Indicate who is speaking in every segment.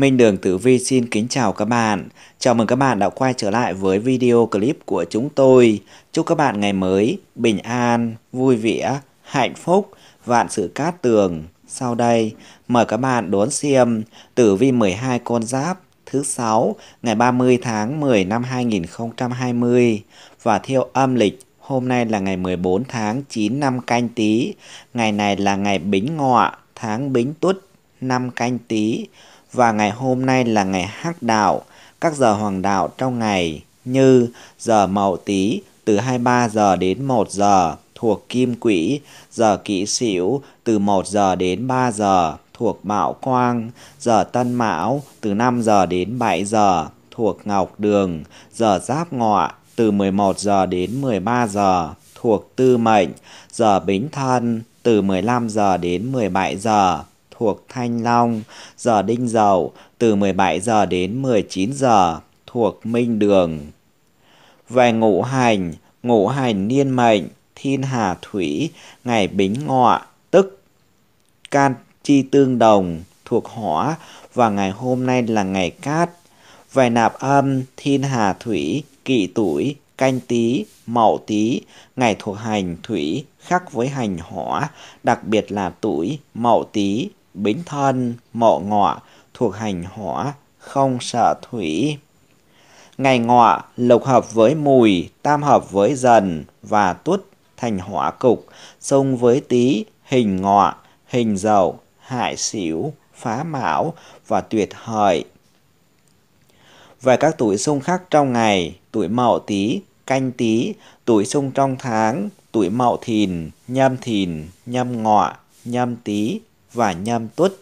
Speaker 1: Minh Đường Tử Vi xin kính chào các bạn. Chào mừng các bạn đã quay trở lại với video clip của chúng tôi. Chúc các bạn ngày mới bình an, vui vẻ, hạnh phúc, vạn sự cát tường. Sau đây, mời các bạn đón xem Tử Vi 12 con giáp thứ 6 ngày 30 tháng 10 năm 2020 và theo âm lịch hôm nay là ngày 14 tháng 9 năm canh tí. Ngày này là ngày bính ngọ, tháng bính tuất, năm canh tí và ngày hôm nay là ngày hắc đạo, các giờ hoàng đạo trong ngày như giờ mậu tý từ 23 giờ đến 1 giờ thuộc kim quỹ, giờ kỷ sửu từ 1 giờ đến 3 giờ thuộc mão quang, giờ tân mão từ 5 giờ đến 7 giờ thuộc ngọc đường, giờ giáp ngọ từ 11 giờ đến 13 giờ thuộc tư mệnh, giờ bính thân từ 15 giờ đến 17 giờ thuộc Thanh Long, giờ Đinh Dậu từ 17 giờ đến 19 giờ thuộc Minh Đường. Về ngũ hành, ngũ hành niên mệnh, thiên hà thủy, ngày bính ngọ, tức can chi tương đồng thuộc hỏa và ngày hôm nay là ngày cát. Về nạp âm, thiên hà thủy, kỵ tuổi, canh tí, mậu tí, ngày thuộc hành thủy khác với hành hỏa, đặc biệt là tuổi mậu tí bính thân, mậu ngọ thuộc hành hỏa, không sợ thủy. Ngày ngọ, lục hợp với mùi, tam hợp với dần và tuất thành hỏa cục, xung với tý, hình ngọ, hình dậu, hại xỉu, phá mão và tuyệt hợi. Về các tuổi xung khác trong ngày, tuổi mậu tý, canh tý, tuổi xung trong tháng, tuổi mậu thìn, nhâm thìn, nhâm ngọ, nhâm tý, và nhâm tuất.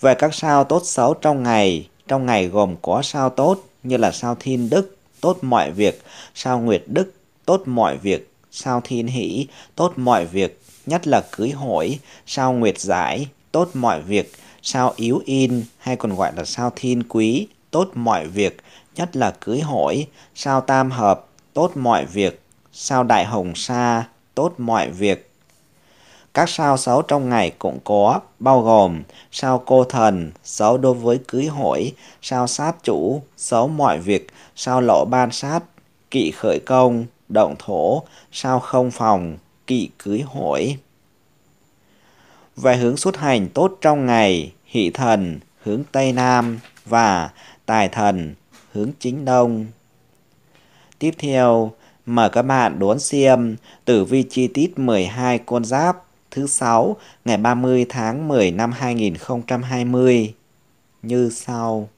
Speaker 1: Về các sao tốt xấu trong ngày, trong ngày gồm có sao tốt như là sao thiên đức, tốt mọi việc, sao nguyệt đức, tốt mọi việc, sao thiên hỷ, tốt mọi việc, nhất là cưới hỏi, sao nguyệt giải, tốt mọi việc, sao yếu in hay còn gọi là sao thiên quý, tốt mọi việc, nhất là cưới hỏi, sao tam hợp, tốt mọi việc, sao đại hồng sa, tốt mọi việc, các sao xấu trong ngày cũng có, bao gồm sao cô thần, xấu đối với cưới hỏi, sao sát chủ, xấu mọi việc, sao lộ ban sát, kỵ khởi công, động thổ, sao không phòng, kỵ cưới hỏi. Về hướng xuất hành tốt trong ngày, hỷ thần, hướng Tây Nam và tài thần, hướng Chính Đông. Tiếp theo, mời các bạn đốn xem tử vi chi tiết 12 con giáp thứ sáu ngày 30 tháng 10 năm 2020 như sau.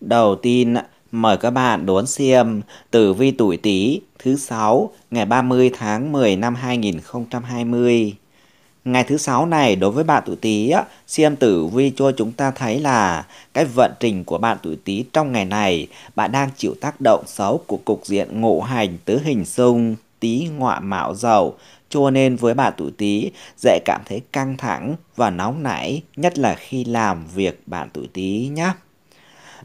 Speaker 1: Đầu tiên, mời các bạn đón xem tử vi tuổi Tý thứ sáu ngày 30 tháng 10 năm 2020. Ngày thứ sáu này đối với bạn tuổi Tý xem tử vi cho chúng ta thấy là cái vận trình của bạn tuổi Tý trong ngày này bạn đang chịu tác động xấu của cục diện ngộ hành tứ hình xung tí ngọa mạo dầu, cho nên với bà tuổi tí dễ cảm thấy căng thẳng và nóng nảy, nhất là khi làm việc bạn tuổi tí nhé.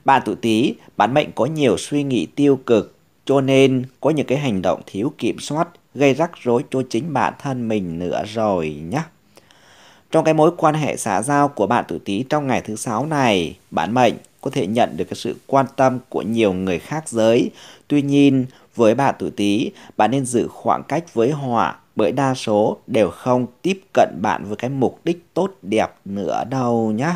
Speaker 1: Bạn tuổi tí, bản mệnh có nhiều suy nghĩ tiêu cực, cho nên có những cái hành động thiếu kiểm soát gây rắc rối cho chính bản thân mình nữa rồi nhé. Trong cái mối quan hệ xã giao của bạn tuổi tí trong ngày thứ sáu này, bản mệnh có thể nhận được cái sự quan tâm của nhiều người khác giới. Tuy nhiên, với bạn tuổi Tý, bạn nên giữ khoảng cách với hỏa bởi đa số đều không tiếp cận bạn với cái mục đích tốt đẹp nữa đâu nhé.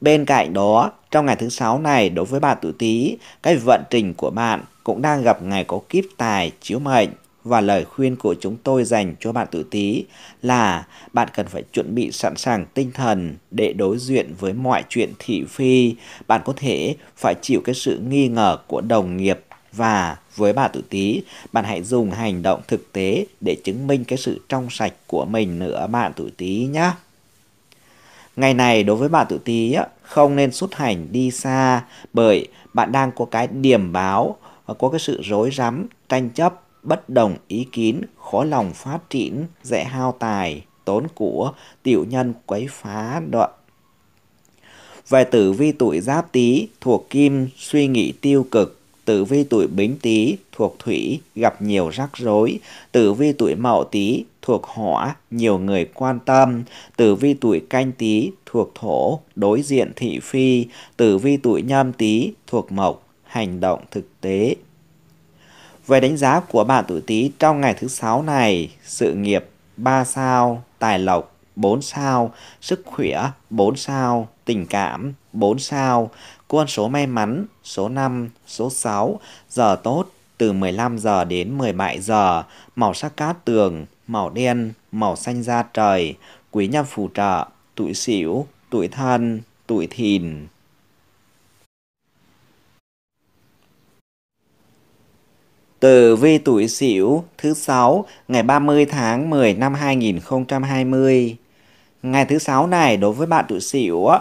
Speaker 1: Bên cạnh đó, trong ngày thứ sáu này đối với bạn tuổi Tý, cái vận trình của bạn cũng đang gặp ngày có kiếp tài chiếu mệnh và lời khuyên của chúng tôi dành cho bạn tuổi Tý là bạn cần phải chuẩn bị sẵn sàng tinh thần để đối diện với mọi chuyện thị phi. Bạn có thể phải chịu cái sự nghi ngờ của đồng nghiệp và với bà tự tí, bạn hãy dùng hành động thực tế để chứng minh cái sự trong sạch của mình nữa bạn tự tí nhé. Ngày này đối với bạn tự tí không nên xuất hành đi xa bởi bạn đang có cái điểm báo, có cái sự rối rắm, tranh chấp, bất đồng ý kiến, khó lòng phát triển, dễ hao tài, tốn của, tiểu nhân quấy phá đoạn. Về tử vi tuổi giáp tý thuộc kim suy nghĩ tiêu cực, tử vi tuổi bính tý thuộc thủy gặp nhiều rắc rối, tử vi tuổi mậu tý thuộc hỏa nhiều người quan tâm, tử vi tuổi canh tý thuộc thổ đối diện thị phi, tử vi tuổi nhâm tý thuộc mộc hành động thực tế. Về đánh giá của bạn tuổi Tý trong ngày thứ sáu này, sự nghiệp 3 sao, tài lộc 4 sao, sức khỏe 4 sao, tình cảm 4 sao, Cô số may mắn, số 5, số 6, giờ tốt từ 15 giờ đến 17 giờ, màu sắc cát tường, màu đen, màu xanh da trời, quý nhân phù trợ, tuổi xỉu, tuổi thân, tuổi thìn. từ vi tuổi Sửu thứ 6 ngày 30 tháng 10 năm 2020 Ngày thứ sáu này đối với bạn tuổi Sửu á,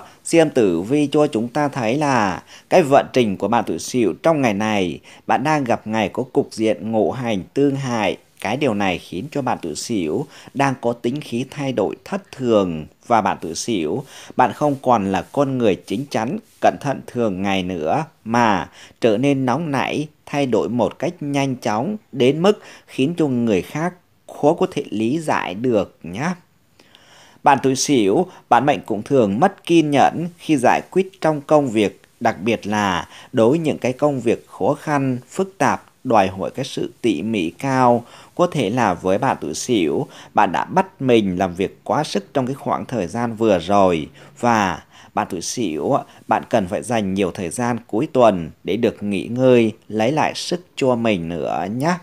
Speaker 1: Tử Vi cho chúng ta thấy là cái vận trình của bạn tuổi Sửu trong ngày này, bạn đang gặp ngày có cục diện ngộ hành tương hại. Cái điều này khiến cho bạn tuổi Sửu đang có tính khí thay đổi thất thường và bạn tuổi Sửu, bạn không còn là con người chính chắn, cẩn thận thường ngày nữa mà trở nên nóng nảy, thay đổi một cách nhanh chóng đến mức khiến cho người khác khó có thể lý giải được nhé. Bạn tuổi xỉu, bạn mệnh cũng thường mất kiên nhẫn khi giải quyết trong công việc, đặc biệt là đối những cái công việc khó khăn, phức tạp, đòi hỏi cái sự tỉ mỉ cao. Có thể là với bạn tuổi xỉu, bạn đã bắt mình làm việc quá sức trong cái khoảng thời gian vừa rồi và bạn tuổi xỉu, bạn cần phải dành nhiều thời gian cuối tuần để được nghỉ ngơi, lấy lại sức cho mình nữa nhé.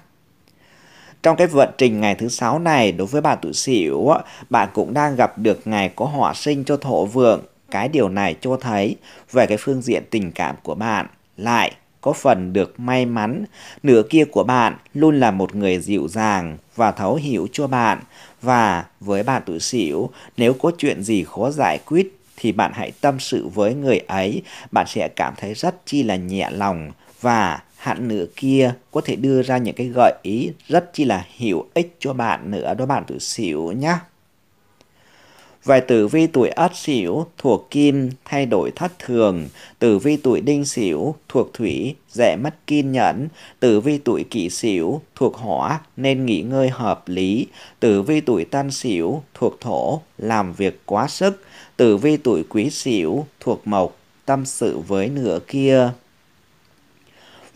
Speaker 1: Trong cái vận trình ngày thứ sáu này, đối với bạn tuổi Sửu, bạn cũng đang gặp được ngày có hỏa sinh cho thổ vượng. Cái điều này cho thấy về cái phương diện tình cảm của bạn lại có phần được may mắn. Nửa kia của bạn luôn là một người dịu dàng và thấu hiểu cho bạn. Và với bạn tuổi Sửu, nếu có chuyện gì khó giải quyết thì bạn hãy tâm sự với người ấy, bạn sẽ cảm thấy rất chi là nhẹ lòng và hạn nửa kia có thể đưa ra những cái gợi ý rất chi là hữu ích cho bạn nữa đó bạn tự xỉu nhé. vài tử vi tuổi ất xỉu thuộc kim thay đổi thất thường, tử vi tuổi đinh xỉu thuộc thủy dễ mất kiên nhẫn, tử vi tuổi kỷ xỉu thuộc hỏa nên nghỉ ngơi hợp lý, tử vi tuổi tân xỉu thuộc thổ làm việc quá sức, tử vi tuổi quý xỉu thuộc mộc tâm sự với nửa kia.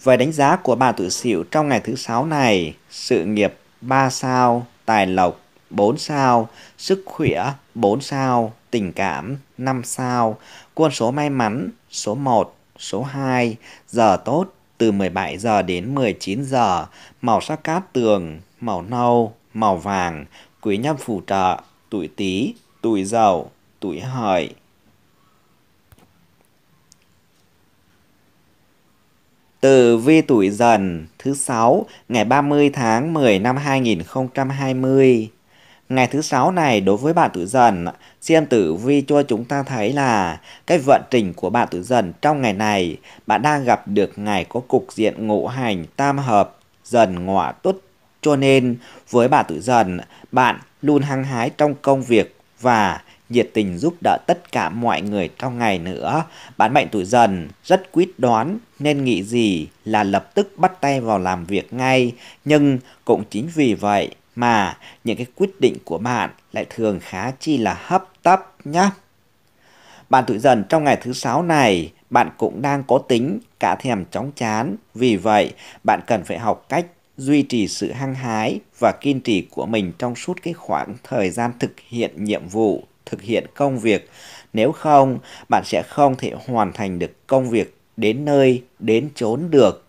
Speaker 1: Về đánh giá của bà tự xỉu trong ngày thứ sáu này, sự nghiệp 3 sao, tài lộc 4 sao, sức khỏe 4 sao, tình cảm 5 sao, quân số may mắn số 1, số 2, giờ tốt từ 17 giờ đến 19 giờ, màu sắc cát tường, màu nâu, màu vàng, quý nhân phù trợ, tuổi Tý, tuổi Dậu, tuổi Hợi. Tử vi tuổi dần thứ 6 ngày 30 tháng 10 năm 2020. Ngày thứ sáu này đối với bạn tuổi dần, xem tử vi cho chúng ta thấy là cái vận trình của bạn tuổi dần trong ngày này, bạn đang gặp được ngày có cục diện ngộ hành tam hợp dần ngọa tốt Cho nên với bạn tuổi dần, bạn luôn hăng hái trong công việc và nhiệt tình giúp đỡ tất cả mọi người trong ngày nữa. Bán mệnh tuổi dần rất quyết đoán nên nghĩ gì là lập tức bắt tay vào làm việc ngay. Nhưng cũng chính vì vậy mà những cái quyết định của bạn lại thường khá chi là hấp tấp nhé. Bạn tuổi dần trong ngày thứ sáu này bạn cũng đang có tính cả thèm chóng chán. Vì vậy, bạn cần phải học cách duy trì sự hăng hái và kiên trì của mình trong suốt cái khoảng thời gian thực hiện nhiệm vụ thực hiện công việc. Nếu không, bạn sẽ không thể hoàn thành được công việc đến nơi, đến chốn được.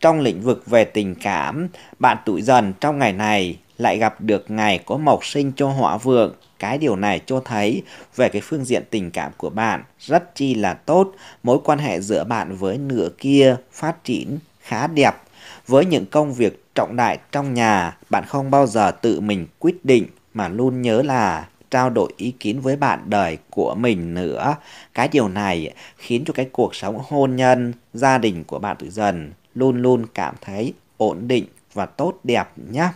Speaker 1: Trong lĩnh vực về tình cảm, bạn tuổi dần trong ngày này lại gặp được ngày có mộc sinh cho hỏa vượng. Cái điều này cho thấy về cái phương diện tình cảm của bạn rất chi là tốt, mối quan hệ giữa bạn với nửa kia phát triển khá đẹp. Với những công việc trọng đại trong nhà, bạn không bao giờ tự mình quyết định mà luôn nhớ là trao đổi ý kiến với bạn đời của mình nữa. Cái điều này khiến cho cái cuộc sống hôn nhân, gia đình của bạn tử dần luôn luôn cảm thấy ổn định và tốt đẹp nhé.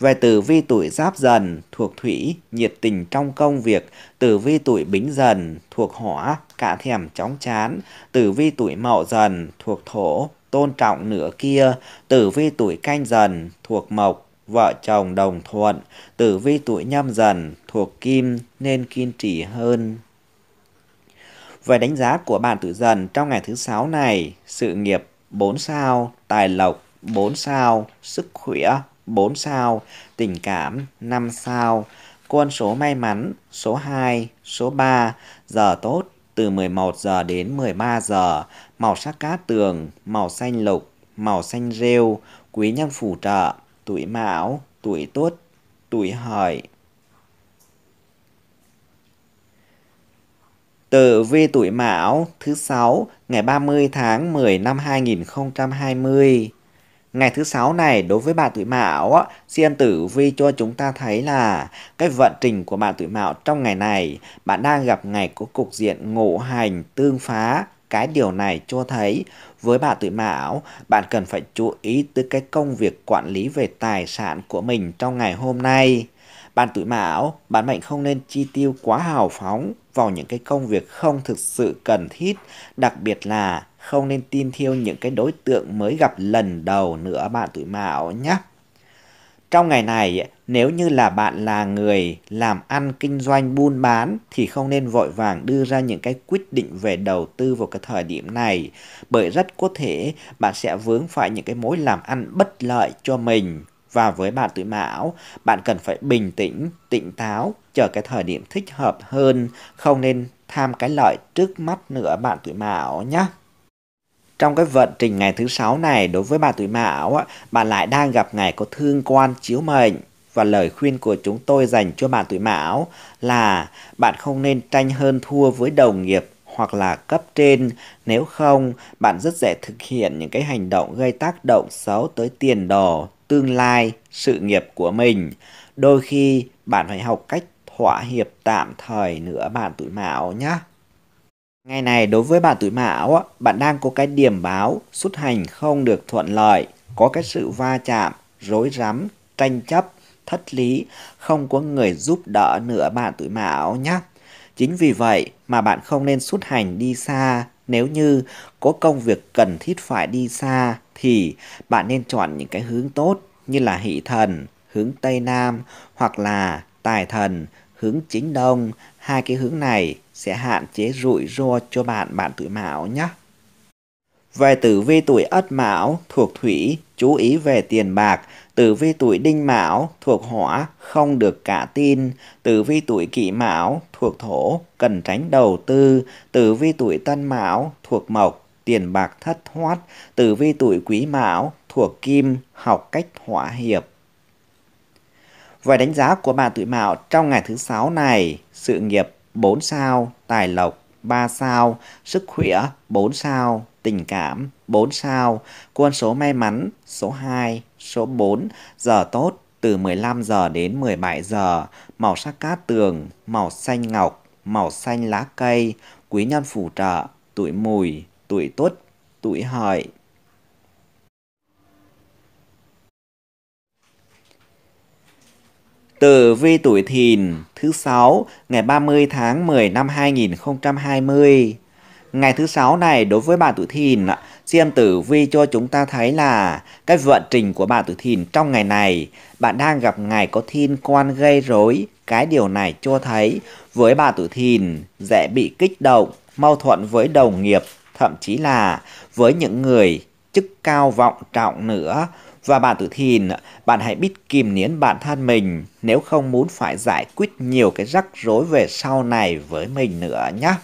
Speaker 1: Về tử vi tuổi giáp dần thuộc thủy, nhiệt tình trong công việc, tử vi tuổi bính dần thuộc hỏa, cả thèm chóng chán, tử vi tuổi mậu dần thuộc thổ, tôn trọng nửa kia, tử vi tuổi canh dần thuộc mộc, vợ chồng đồng thuận, tử vi tuổi nhâm dần thuộc kim nên kiên trì hơn. Về đánh giá của bạn tuổi dần trong ngày thứ sáu này, sự nghiệp 4 sao, tài lộc 4 sao, sức khỏe 4 sao, tình cảm 5 sao, quân số may mắn số 2, số 3, giờ tốt từ 11 giờ đến 13 giờ, màu sắc cát tường, màu xanh lục, màu xanh rêu, quý nhân phù trợ, tuổi mão, tuổi tuất, tuổi hợi. Tử vi tuổi Mão thứ sáu ngày 30 tháng 10 năm 2020. Ngày thứ sáu này đối với bạn tuổi Mão á, xem tử vi cho chúng ta thấy là cái vận trình của bạn tuổi Mão trong ngày này, bạn đang gặp ngày có cục diện ngộ hành tương phá, cái điều này cho thấy với bà tuổi Mão, bạn cần phải chú ý tới cái công việc quản lý về tài sản của mình trong ngày hôm nay. Bạn tuổi Mão, bạn mệnh không nên chi tiêu quá hào phóng vào những cái công việc không thực sự cần thiết, đặc biệt là không nên tin theo những cái đối tượng mới gặp lần đầu nữa bạn tuổi Mão nhé. Trong ngày này, nếu như là bạn là người làm ăn kinh doanh buôn bán thì không nên vội vàng đưa ra những cái quyết định về đầu tư vào cái thời điểm này bởi rất có thể bạn sẽ vướng phải những cái mối làm ăn bất lợi cho mình và với bạn tuổi mão, bạn cần phải bình tĩnh, tỉnh táo, chờ cái thời điểm thích hợp hơn, không nên tham cái lợi trước mắt nữa bạn tuổi mão nhé. Trong cái vận trình ngày thứ sáu này đối với bạn tuổi mão, bạn lại đang gặp ngày có thương quan chiếu mệnh và lời khuyên của chúng tôi dành cho bạn tuổi mão là bạn không nên tranh hơn thua với đồng nghiệp hoặc là cấp trên nếu không bạn rất dễ thực hiện những cái hành động gây tác động xấu tới tiền đồ tương lai sự nghiệp của mình đôi khi bạn phải học cách thỏa hiệp tạm thời nữa bạn tuổi mão nhé Ngày này đối với bạn tuổi mão, bạn đang có cái điểm báo, xuất hành không được thuận lợi, có cái sự va chạm, rối rắm, tranh chấp thất lý, không có người giúp đỡ nữa bạn tuổi mão nhé. Chính vì vậy mà bạn không nên xuất hành đi xa. Nếu như có công việc cần thiết phải đi xa thì bạn nên chọn những cái hướng tốt như là hỷ thần, hướng Tây Nam hoặc là tài thần, hướng chính đông. Hai cái hướng này sẽ hạn chế rủi ro cho bạn bạn tuổi mão nhé. Về tử vi tuổi Ất Mão thuộc Thủy, chú ý về tiền bạc. Tử vi tuổi Đinh Mão thuộc Hỏa, không được cả tin. Tử vi tuổi Kỷ Mão thuộc Thổ, cần tránh đầu tư. Tử vi tuổi Tân Mão thuộc Mộc, tiền bạc thất thoát. Tử vi tuổi Quý Mão thuộc Kim, học cách hỏa hiệp. Về đánh giá của bà tuổi Mão trong ngày thứ sáu này, sự nghiệp 4 sao, tài lộc 3 sao, sức khỏe 4 sao, tình cảm 4 sao, quân số may mắn số 2, số 4, giờ tốt từ 15 giờ đến 17 giờ, màu sắc cát tường, màu xanh ngọc, màu xanh lá cây, quý nhân phù trợ, tuổi mùi, tuổi tuất, tuổi hợi. Tử vi tuổi thìn thứ 6 ngày 30 tháng 10 năm 2020 Ngày thứ sáu này đối với bà tuổi thìn, Diêm tử vi cho chúng ta thấy là cái vận trình của bà tuổi thìn trong ngày này, bạn đang gặp ngày có thiên quan gây rối. Cái điều này cho thấy với bà tuổi thìn dễ bị kích động, mâu thuẫn với đồng nghiệp, thậm chí là với những người chức cao vọng trọng nữa. Và bà tử thìn, bạn hãy biết kìm nén bản thân mình nếu không muốn phải giải quyết nhiều cái rắc rối về sau này với mình nữa nhé.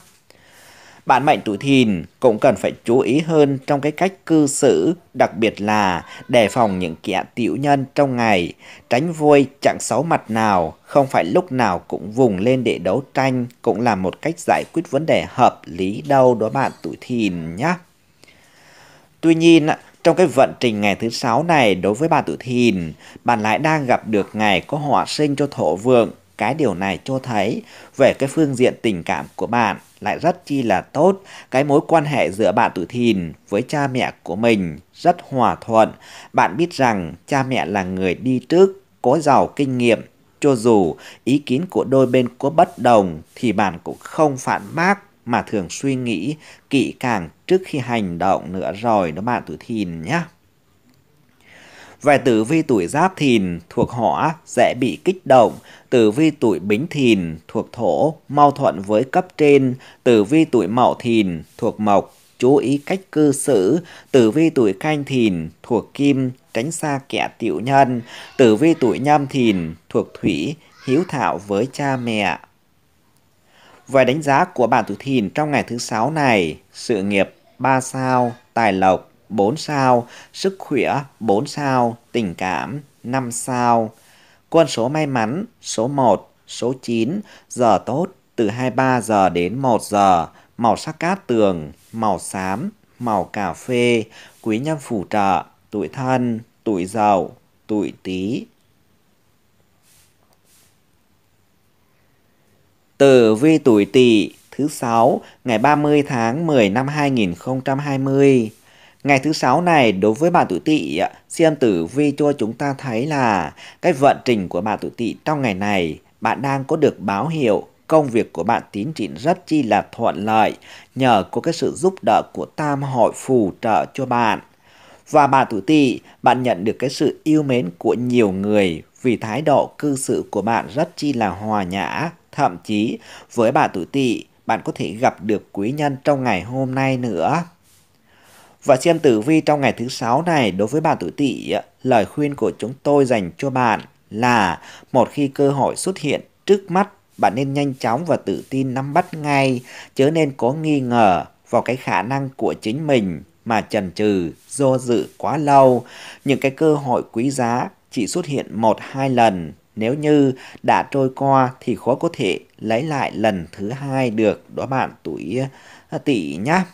Speaker 1: Bạn mệnh tuổi thìn cũng cần phải chú ý hơn trong cái cách cư xử, đặc biệt là đề phòng những kẻ tiểu nhân trong ngày, tránh vui chẳng xấu mặt nào, không phải lúc nào cũng vùng lên để đấu tranh, cũng là một cách giải quyết vấn đề hợp lý đâu đó bạn tuổi thìn nhé. Tuy nhiên, trong cái vận trình ngày thứ sáu này đối với bạn tuổi thìn, bạn lại đang gặp được ngày có hỏa sinh cho thổ vượng, cái điều này cho thấy về cái phương diện tình cảm của bạn lại rất chi là tốt. Cái mối quan hệ giữa bạn tuổi thìn với cha mẹ của mình rất hòa thuận. Bạn biết rằng cha mẹ là người đi trước, có giàu kinh nghiệm. Cho dù ý kiến của đôi bên có bất đồng thì bạn cũng không phản bác mà thường suy nghĩ kỹ càng trước khi hành động nữa rồi đó bạn tuổi thìn nhé. Về tử vi tuổi giáp thìn thuộc hỏa dễ bị kích động, tử vi tuổi bính thìn thuộc thổ mau thuận với cấp trên, tử vi tuổi mậu thìn thuộc mộc chú ý cách cư xử, tử vi tuổi canh thìn thuộc kim tránh xa kẻ tiểu nhân, tử vi tuổi nhâm thìn thuộc thủy hiếu thảo với cha mẹ. Về đánh giá của bản tuổi thìn trong ngày thứ sáu này, sự nghiệp 3 sao, tài lộc 4 sao, sức khỏe 4 sao, tình cảm 5 sao. Con số may mắn số 1, số 9, giờ tốt từ 23 giờ đến 1 giờ, màu sắc cát tường, màu xám, màu cà phê, quý nhân phù trợ, tuổi thân, tuổi giàu, tuổi tý. Tử vi tuổi tỵ thứ 6 ngày 30 tháng 10 năm 2020 Ngày thứ sáu này đối với bạn tuổi tỵ, xem tử vi cho chúng ta thấy là cái vận trình của bạn tuổi tỵ trong ngày này, bạn đang có được báo hiệu công việc của bạn tiến triển rất chi là thuận lợi nhờ có cái sự giúp đỡ của tam hội phù trợ cho bạn. Và bạn tuổi tỵ, bạn nhận được cái sự yêu mến của nhiều người vì thái độ cư xử của bạn rất chi là hòa nhã, thậm chí với bạn tuổi tỵ, bạn có thể gặp được quý nhân trong ngày hôm nay nữa và xem tử vi trong ngày thứ sáu này đối với bạn tuổi tỵ, lời khuyên của chúng tôi dành cho bạn là một khi cơ hội xuất hiện trước mắt, bạn nên nhanh chóng và tự tin nắm bắt ngay, chớ nên có nghi ngờ vào cái khả năng của chính mình mà chần chừ, do dự quá lâu. Những cái cơ hội quý giá chỉ xuất hiện một hai lần nếu như đã trôi qua thì khó có thể lấy lại lần thứ hai được đó bạn tuổi tỵ nhá.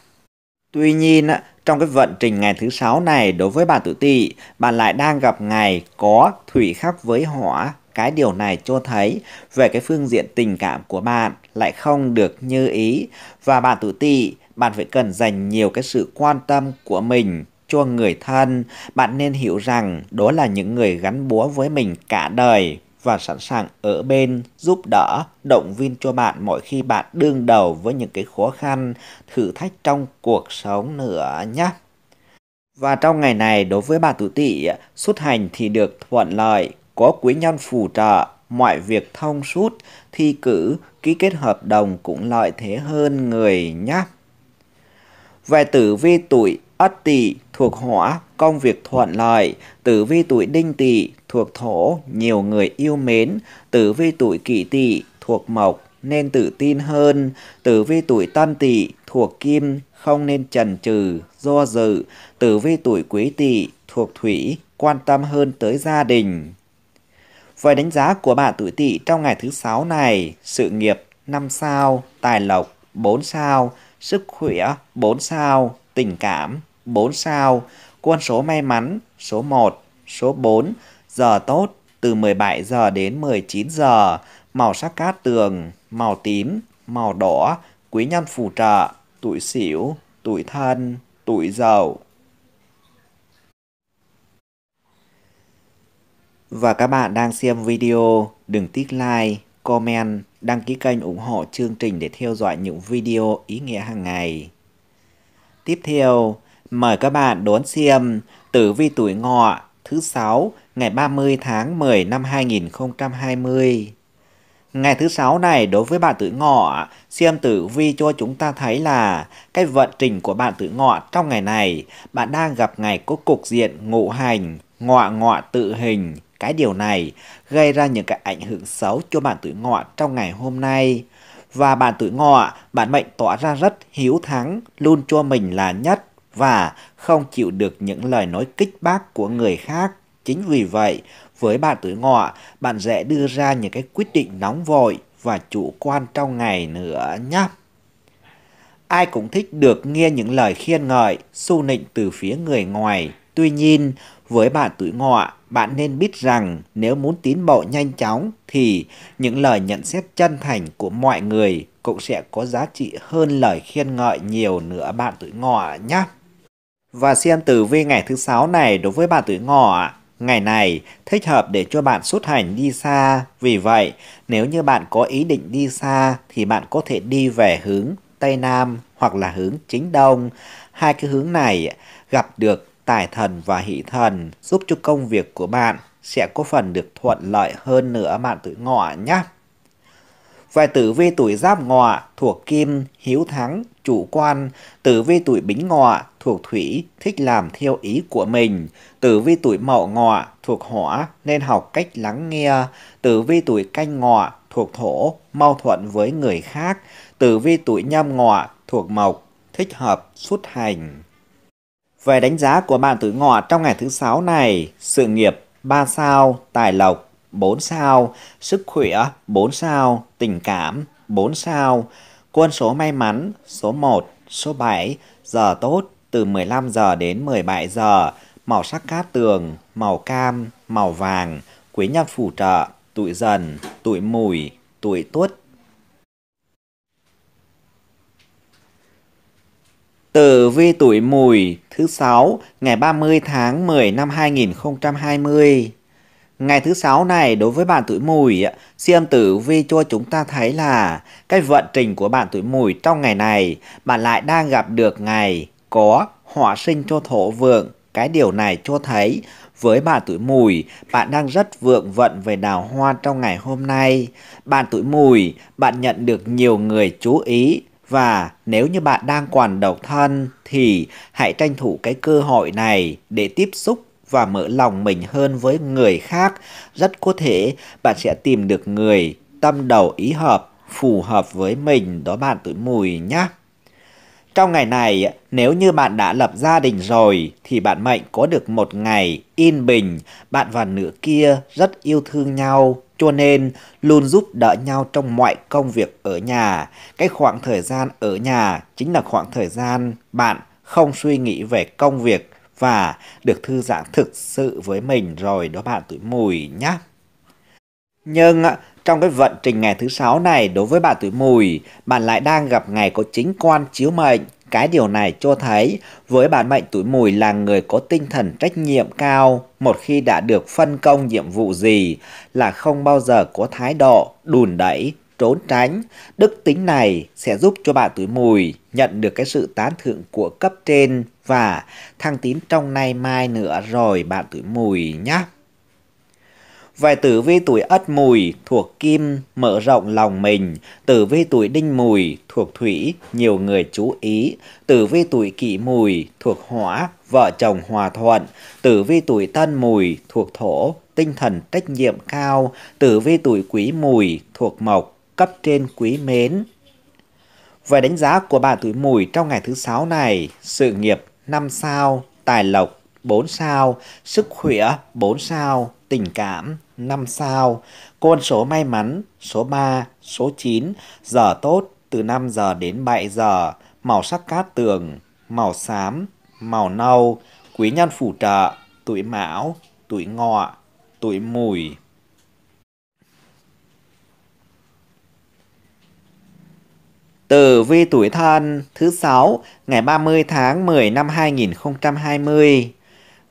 Speaker 1: Tuy nhiên trong cái vận trình ngày thứ sáu này đối với bạn tự tỵ, bạn lại đang gặp ngày có thủy khắc với hỏa. Cái điều này cho thấy về cái phương diện tình cảm của bạn lại không được như ý và bạn tự tỵ, bạn phải cần dành nhiều cái sự quan tâm của mình cho người thân. Bạn nên hiểu rằng đó là những người gắn bó với mình cả đời và sẵn sàng ở bên giúp đỡ, động viên cho bạn mỗi khi bạn đương đầu với những cái khó khăn, thử thách trong cuộc sống nữa nhé. Và trong ngày này đối với bà tuổi tỵ, xuất hành thì được thuận lợi, có quý nhân phù trợ, mọi việc thông suốt, thi cử, ký kết hợp đồng cũng lợi thế hơn người nhé. Về tử vi tuổi Ất tỵ thuộc hỏa, công việc thuận lợi, tử vi tuổi đinh tỵ thuộc thổ, nhiều người yêu mến, tử vi tuổi kỷ tỵ thuộc mộc, nên tự tin hơn, tử vi tuổi tân tỵ thuộc kim, không nên chần chừ, do dự, tử vi tuổi quý tỵ thuộc thủy, quan tâm hơn tới gia đình. Với đánh giá của bạn tuổi tỵ trong ngày thứ sáu này, sự nghiệp 5 sao, tài lộc 4 sao, sức khỏe 4 sao, tình cảm 4 sao, quân số may mắn số 1, số 4, giờ tốt từ 17 giờ đến 19 giờ, màu sắc cát tường, màu tím, màu đỏ, quý nhân phù trợ, tuổi sửu, tuổi thân, tuổi dậu. Và các bạn đang xem video, đừng tích like, comment, đăng ký kênh ủng hộ chương trình để theo dõi những video ý nghĩa hàng ngày. Tiếp theo, Mời các bạn đón xem Tử vi tuổi ngọ thứ 6 ngày 30 tháng 10 năm 2020. Ngày thứ sáu này đối với bạn tuổi ngọ, xem tử vi cho chúng ta thấy là cái vận trình của bạn tuổi ngọ trong ngày này, bạn đang gặp ngày có cục diện ngũ hành, ngọ ngọ tự hình. Cái điều này gây ra những cái ảnh hưởng xấu cho bạn tuổi ngọ trong ngày hôm nay. Và bạn tuổi ngọ, bạn mệnh tỏ ra rất hiếu thắng, luôn cho mình là nhất và không chịu được những lời nói kích bác của người khác. Chính vì vậy, với bạn tuổi ngọ, bạn dễ đưa ra những cái quyết định nóng vội và chủ quan trong ngày nữa nhé. Ai cũng thích được nghe những lời khiên ngợi, xu nịnh từ phía người ngoài. Tuy nhiên, với bạn tuổi ngọ, bạn nên biết rằng nếu muốn tiến bộ nhanh chóng thì những lời nhận xét chân thành của mọi người cũng sẽ có giá trị hơn lời khiên ngợi nhiều nữa bạn tuổi ngọ nhé. Và xem tử vi ngày thứ sáu này đối với bạn tuổi ngọ, ngày này thích hợp để cho bạn xuất hành đi xa. Vì vậy, nếu như bạn có ý định đi xa thì bạn có thể đi về hướng Tây Nam hoặc là hướng Chính Đông. Hai cái hướng này gặp được tài thần và hỷ thần giúp cho công việc của bạn sẽ có phần được thuận lợi hơn nữa bạn tuổi ngọ nhé và tử vi tuổi giáp ngọ thuộc kim, hiếu thắng, chủ quan, tử vi tuổi bính ngọ thuộc thủy, thích làm theo ý của mình, tử vi tuổi mậu ngọ thuộc hỏa nên học cách lắng nghe, tử vi tuổi canh ngọ thuộc thổ, mau thuận với người khác, tử vi tuổi nhâm ngọ thuộc mộc, thích hợp xuất hành. Về đánh giá của bạn tuổi ngọ trong ngày thứ sáu này, sự nghiệp 3 sao, tài lộc 4 sao, sức khỏe 4 sao, tình cảm 4 sao, quân số may mắn số 1, số 7, giờ tốt từ 15 giờ đến 17 giờ, màu sắc cát tường, màu cam, màu vàng, quý nhân phù trợ, tuổi dần, tuổi mùi, tuổi tuất. Tử vi tuổi mùi thứ 6 ngày 30 tháng 10 năm 2020 Ngày thứ sáu này đối với bạn tuổi mùi, siêm tử vi cho chúng ta thấy là cái vận trình của bạn tuổi mùi trong ngày này, bạn lại đang gặp được ngày có hỏa sinh cho thổ vượng. Cái điều này cho thấy với bạn tuổi mùi, bạn đang rất vượng vận về đào hoa trong ngày hôm nay. Bạn tuổi mùi, bạn nhận được nhiều người chú ý và nếu như bạn đang còn độc thân thì hãy tranh thủ cái cơ hội này để tiếp xúc và mở lòng mình hơn với người khác, rất có thể bạn sẽ tìm được người tâm đầu ý hợp, phù hợp với mình đó bạn tuổi mùi nhé. Trong ngày này, nếu như bạn đã lập gia đình rồi thì bạn mệnh có được một ngày yên bình, bạn và nữ kia rất yêu thương nhau, cho nên luôn giúp đỡ nhau trong mọi công việc ở nhà. Cái khoảng thời gian ở nhà chính là khoảng thời gian bạn không suy nghĩ về công việc và được thư giãn thực sự với mình rồi đó bạn tuổi mùi nhé. Nhưng à, trong cái vận trình ngày thứ sáu này đối với bạn tuổi mùi, bạn lại đang gặp ngày có chính quan chiếu mệnh. Cái điều này cho thấy với bạn mệnh tuổi mùi là người có tinh thần trách nhiệm cao, một khi đã được phân công nhiệm vụ gì là không bao giờ có thái độ đùn đẩy, trốn tránh. Đức tính này sẽ giúp cho bạn tuổi mùi nhận được cái sự tán thưởng của cấp trên vả. Thằng Tín trong nay mai nữa rồi bạn tuổi mùi nhá. vài tử vi tuổi ất mùi thuộc kim mở rộng lòng mình, tử vi tuổi đinh mùi thuộc thủy nhiều người chú ý, tử vi tuổi kỷ mùi thuộc hỏa vợ chồng hòa thuận, tử vi tuổi tân mùi thuộc thổ tinh thần trách nhiệm cao, tử vi tuổi quý mùi thuộc mộc cấp trên quý mến. Về đánh giá của bà tuổi mùi trong ngày thứ sáu này, sự nghiệp 5 sao, tài lộc 4 sao, sức khỏe 4 sao, tình cảm 5 sao, con số may mắn số 3, số 9, giờ tốt từ 5 giờ đến 7 giờ, màu sắc cát tường, màu xám, màu nâu, quý nhân phù trợ, tuổi mão, tuổi ngọ, tuổi mùi. Tử vi tuổi thân thứ 6 ngày 30 tháng 10 năm 2020.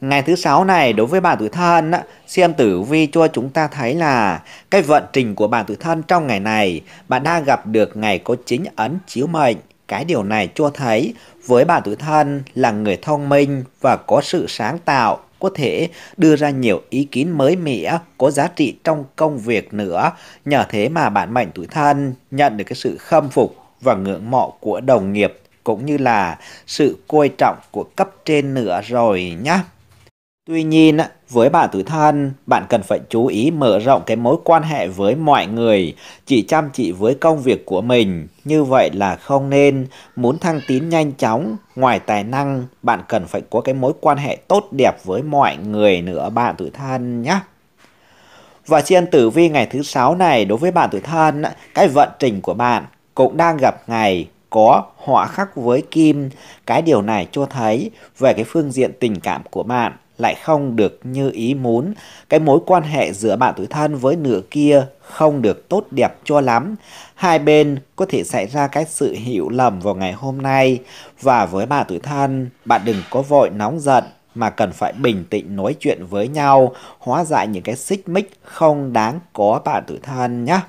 Speaker 1: Ngày thứ sáu này đối với bạn tuổi thân xem tử vi cho chúng ta thấy là cái vận trình của bạn tuổi thân trong ngày này bạn đang gặp được ngày có chính ấn chiếu mệnh. Cái điều này cho thấy với bạn tuổi thân là người thông minh và có sự sáng tạo có thể đưa ra nhiều ý kiến mới mẻ có giá trị trong công việc nữa. Nhờ thế mà bạn mệnh tuổi thân nhận được cái sự khâm phục và ngưỡng mộ của đồng nghiệp cũng như là sự coi trọng của cấp trên nữa rồi nhá. Tuy nhiên, với bạn tuổi thân, bạn cần phải chú ý mở rộng cái mối quan hệ với mọi người, chỉ chăm chỉ với công việc của mình. Như vậy là không nên, muốn thăng tiến nhanh chóng, ngoài tài năng, bạn cần phải có cái mối quan hệ tốt đẹp với mọi người nữa bạn tuổi thân nhé. Và trên tử vi ngày thứ sáu này đối với bạn tuổi thân, cái vận trình của bạn cũng đang gặp ngày có họa khắc với kim. Cái điều này cho thấy về cái phương diện tình cảm của bạn lại không được như ý muốn. Cái mối quan hệ giữa bạn tuổi thân với nửa kia không được tốt đẹp cho lắm. Hai bên có thể xảy ra cái sự hiểu lầm vào ngày hôm nay. Và với bạn tuổi thân, bạn đừng có vội nóng giận mà cần phải bình tĩnh nói chuyện với nhau, hóa giải những cái xích mích không đáng có bạn tuổi thân nhé.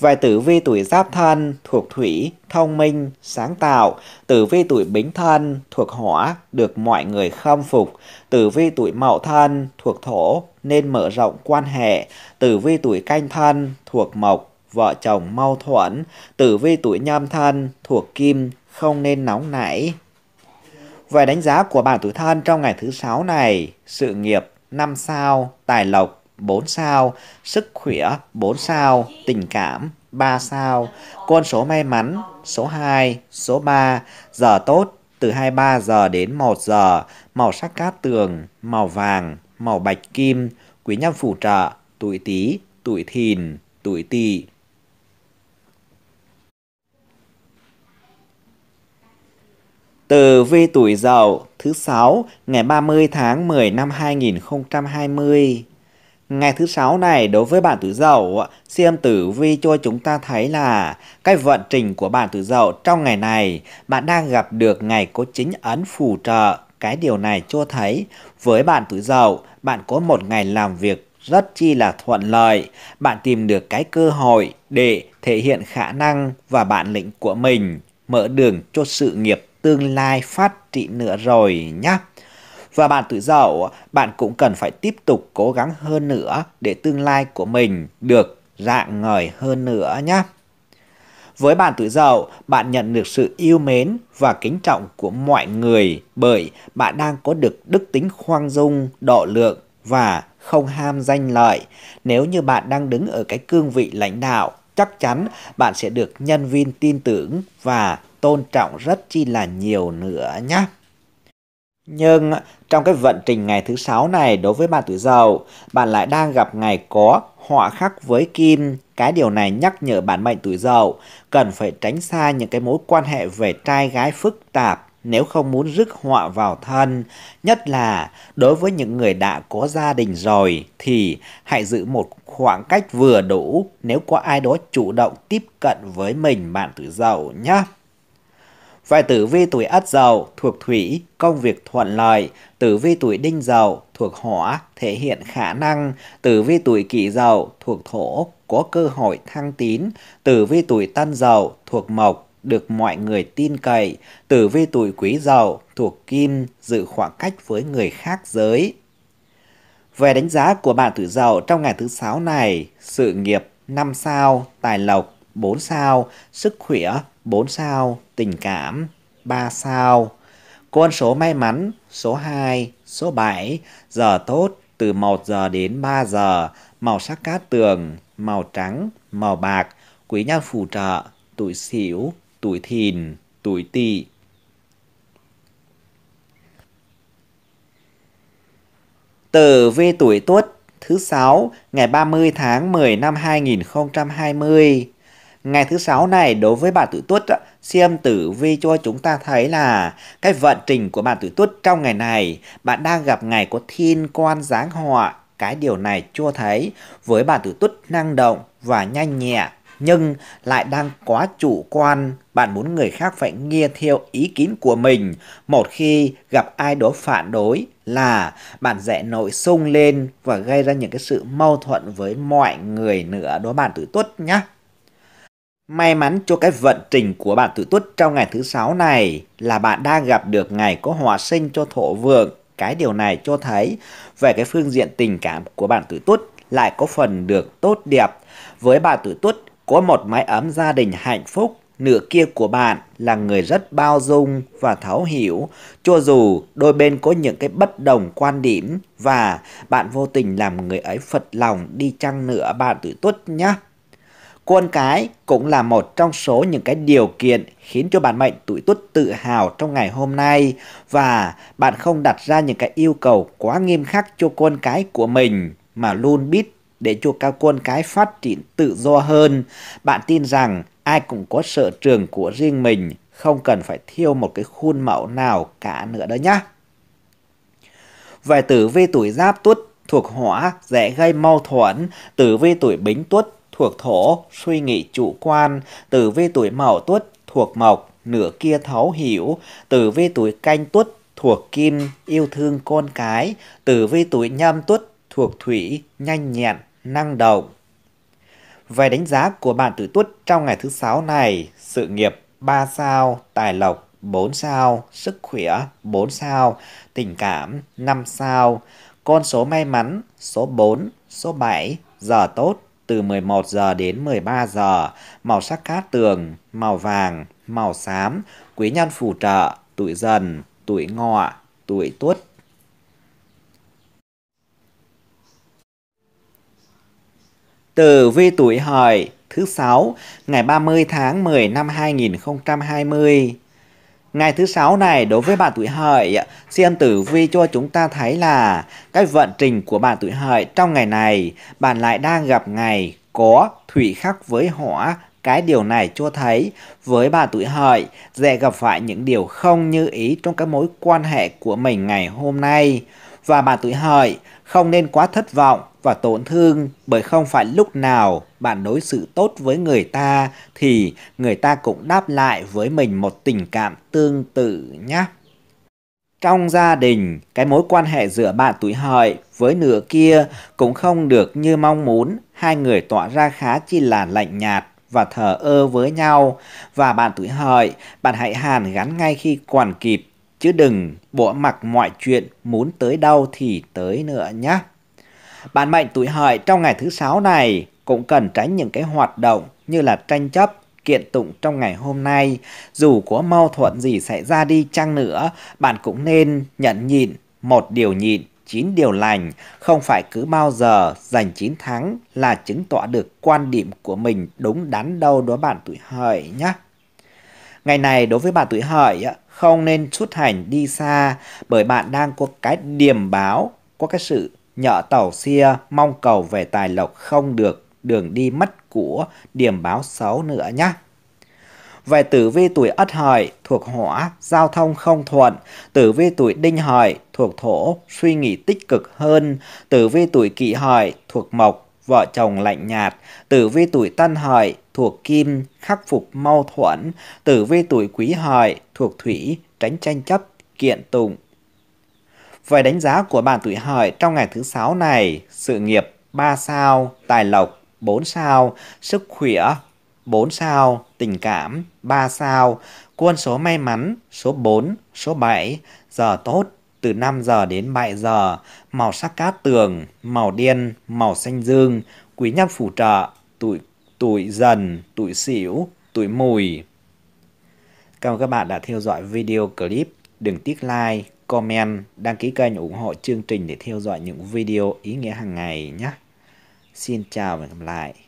Speaker 1: Về tử vi tuổi giáp thân thuộc thủy, thông minh, sáng tạo. Tử vi tuổi bính thân thuộc hỏa, được mọi người khâm phục. Tử vi tuổi mậu thân thuộc thổ, nên mở rộng quan hệ. Tử vi tuổi canh thân thuộc mộc, vợ chồng mau thuẫn. Tử vi tuổi nhâm thân thuộc kim, không nên nóng nảy. Về đánh giá của bạn tuổi thân trong ngày thứ sáu này, sự nghiệp năm sao, tài lộc 4 sao, sức khỏe 4 sao, tình cảm 3 sao, con số may mắn số 2, số 3, giờ tốt từ 23 giờ đến 1 giờ, màu sắc cát tường, màu vàng, màu bạch kim, quý nhân phù trợ, tuổi tý, tuổi thìn, tuổi tỵ. Từ vi tuổi Dậu thứ 6 ngày 30 tháng 10 năm 2020. Ngày thứ sáu này đối với bản tử dậu, xem tử vi cho chúng ta thấy là cái vận trình của bản tử dậu trong ngày này bạn đang gặp được ngày có chính ấn phù trợ. Cái điều này cho thấy với bạn tử dậu, bạn có một ngày làm việc rất chi là thuận lợi. Bạn tìm được cái cơ hội để thể hiện khả năng và bản lĩnh của mình, mở đường cho sự nghiệp tương lai phát trị nữa rồi nhé. Và bạn tuổi dậu, bạn cũng cần phải tiếp tục cố gắng hơn nữa để tương lai của mình được rạng ngời hơn nữa nhé. Với bạn tuổi dậu, bạn nhận được sự yêu mến và kính trọng của mọi người bởi bạn đang có được đức tính khoan dung, độ lượng và không ham danh lợi. Nếu như bạn đang đứng ở cái cương vị lãnh đạo, chắc chắn bạn sẽ được nhân viên tin tưởng và tôn trọng rất chi là nhiều nữa nhé. Nhưng trong cái vận trình ngày thứ sáu này đối với bạn tuổi dậu, bạn lại đang gặp ngày có họa khắc với kim. Cái điều này nhắc nhở bạn mệnh tuổi dậu cần phải tránh xa những cái mối quan hệ về trai gái phức tạp nếu không muốn rước họa vào thân. Nhất là đối với những người đã có gia đình rồi thì hãy giữ một khoảng cách vừa đủ nếu có ai đó chủ động tiếp cận với mình bạn tuổi dậu nhé. Phải tử vi tuổi Ất Dậu thuộc thủy, công việc thuận lợi, tử vi tuổi Đinh Dậu thuộc hỏa, thể hiện khả năng, tử vi tuổi Kỷ Dậu thuộc thổ, có cơ hội thăng tín, tử vi tuổi Tân Dậu thuộc mộc, được mọi người tin cậy, tử vi tuổi Quý Dậu thuộc kim, giữ khoảng cách với người khác giới. Về đánh giá của bạn tuổi Dậu trong ngày thứ sáu này, sự nghiệp 5 sao, tài lộc 4 sao, sức khỏe 4 sao tình cảm, 3 sao. con số may mắn, số 2, số 7, giờ tốt từ 1 giờ đến 3 giờ, màu sắc cát tường, màu trắng, màu bạc, quý nhân phù trợ, tuổi xỉu, tuổi thìn, tuổi tỵ. Tử vi tuổi Tuất thứ 6 ngày 30 tháng 10 năm 2020 Ngày thứ sáu này đối với bà tử tuất siêm tử vi cho chúng ta thấy là cái vận trình của bà tử tuất trong ngày này bạn đang gặp ngày có thiên quan giáng họa cái điều này chưa thấy với bà tử tuất năng động và nhanh nhẹ nhưng lại đang quá chủ quan bạn muốn người khác phải nghe theo ý kiến của mình một khi gặp ai đó phản đối là bạn dễ nổi xung lên và gây ra những cái sự mâu thuẫn với mọi người nữa đó bạn tử tuất nhé May mắn cho cái vận trình của bạn tuổi tuất trong ngày thứ sáu này là bạn đang gặp được ngày có hòa sinh cho thổ vượng. Cái điều này cho thấy về cái phương diện tình cảm của bạn tuổi tuất lại có phần được tốt đẹp. Với bạn tuổi tuất có một mái ấm gia đình hạnh phúc nửa kia của bạn là người rất bao dung và thấu hiểu cho dù đôi bên có những cái bất đồng quan điểm và bạn vô tình làm người ấy phật lòng đi chăng nữa bạn tuổi tuất nhé con cái cũng là một trong số những cái điều kiện khiến cho bạn mệnh tuổi tuất tự hào trong ngày hôm nay và bạn không đặt ra những cái yêu cầu quá nghiêm khắc cho con cái của mình mà luôn biết để cho các con cái phát triển tự do hơn. Bạn tin rằng ai cũng có sở trường của riêng mình, không cần phải thiêu một cái khuôn mẫu nào cả nữa đó nhá. Về tử vi tuổi giáp tuất thuộc hỏa dễ gây mâu thuẫn, tử vi tuổi bính tuất thuộc thổ, suy nghĩ chủ quan, tử vi tuổi mậu tuất thuộc mộc, nửa kia thấu hiểu, tử vi tuổi canh tuất thuộc kim, yêu thương con cái, tử vi tuổi nhâm tuất thuộc thủy, nhanh nhẹn, năng động. Về đánh giá của bạn tử tuất trong ngày thứ sáu này, sự nghiệp 3 sao, tài lộc 4 sao, sức khỏe 4 sao, tình cảm 5 sao, con số may mắn số 4, số 7, giờ tốt từ 11 giờ đến 13 giờ, màu sắc cát tường, màu vàng, màu xám, quý nhân phù trợ, tuổi dần, tuổi ngọ, tuổi tuất. từ vi tuổi hợi thứ sáu ngày 30 tháng 10 năm 2020 Ngày thứ sáu này đối với bạn tuổi hợi, xem tử vi cho chúng ta thấy là cái vận trình của bạn tuổi hợi trong ngày này, bạn lại đang gặp ngày có thủy khắc với hỏa. Cái điều này cho thấy với bạn tuổi hợi dễ gặp phải những điều không như ý trong các mối quan hệ của mình ngày hôm nay. Và bạn tuổi hợi không nên quá thất vọng và tổn thương bởi không phải lúc nào bạn đối xử tốt với người ta thì người ta cũng đáp lại với mình một tình cảm tương tự nhé. Trong gia đình, cái mối quan hệ giữa bạn tuổi hợi với nửa kia cũng không được như mong muốn, hai người tỏa ra khá chi là lạnh nhạt và thờ ơ với nhau và bạn tuổi hợi, bạn hãy hàn gắn ngay khi còn kịp chứ đừng bỏ mặc mọi chuyện muốn tới đâu thì tới nữa nhé. Bản mệnh tuổi hợi trong ngày thứ sáu này cũng cần tránh những cái hoạt động như là tranh chấp, kiện tụng trong ngày hôm nay. Dù có mâu thuẫn gì xảy ra đi chăng nữa, bạn cũng nên nhận nhịn, một điều nhịn, chín điều lành. Không phải cứ bao giờ giành chín thắng là chứng tỏ được quan điểm của mình đúng đắn đâu đó bạn tuổi hợi nhé. Ngày này đối với bạn tuổi hợi không nên xuất hành đi xa bởi bạn đang có cái điểm báo, có cái sự nhợ tàu xia mong cầu về tài lộc không được đường đi mất của điểm báo xấu nữa nhé. Về tử vi tuổi Ất Hợi thuộc Hỏa, giao thông không thuận, tử vi tuổi Đinh Hợi thuộc Thổ, suy nghĩ tích cực hơn, tử vi tuổi Kỷ Hợi thuộc Mộc, vợ chồng lạnh nhạt, tử vi tuổi Tân Hợi thuộc Kim, khắc phục mâu thuẫn, tử vi tuổi Quý Hợi thuộc Thủy, tránh tranh chấp, kiện tụng, Vậy đánh giá của bạn tuổi hợi trong ngày thứ sáu này, sự nghiệp 3 sao, tài lộc 4 sao, sức khỏe 4 sao, tình cảm 3 sao, quân số may mắn số 4, số 7, giờ tốt từ 5 giờ đến 7 giờ, màu sắc cát tường, màu đen, màu xanh dương, quý nhân phù trợ, tuổi tuổi dần, tuổi sửu, tuổi mùi. Cảm ơn các bạn đã theo dõi video clip. Đừng tiếc like, comment, đăng ký kênh ủng hộ chương trình để theo dõi những video ý nghĩa hàng ngày nhé. Xin chào và hẹn gặp lại.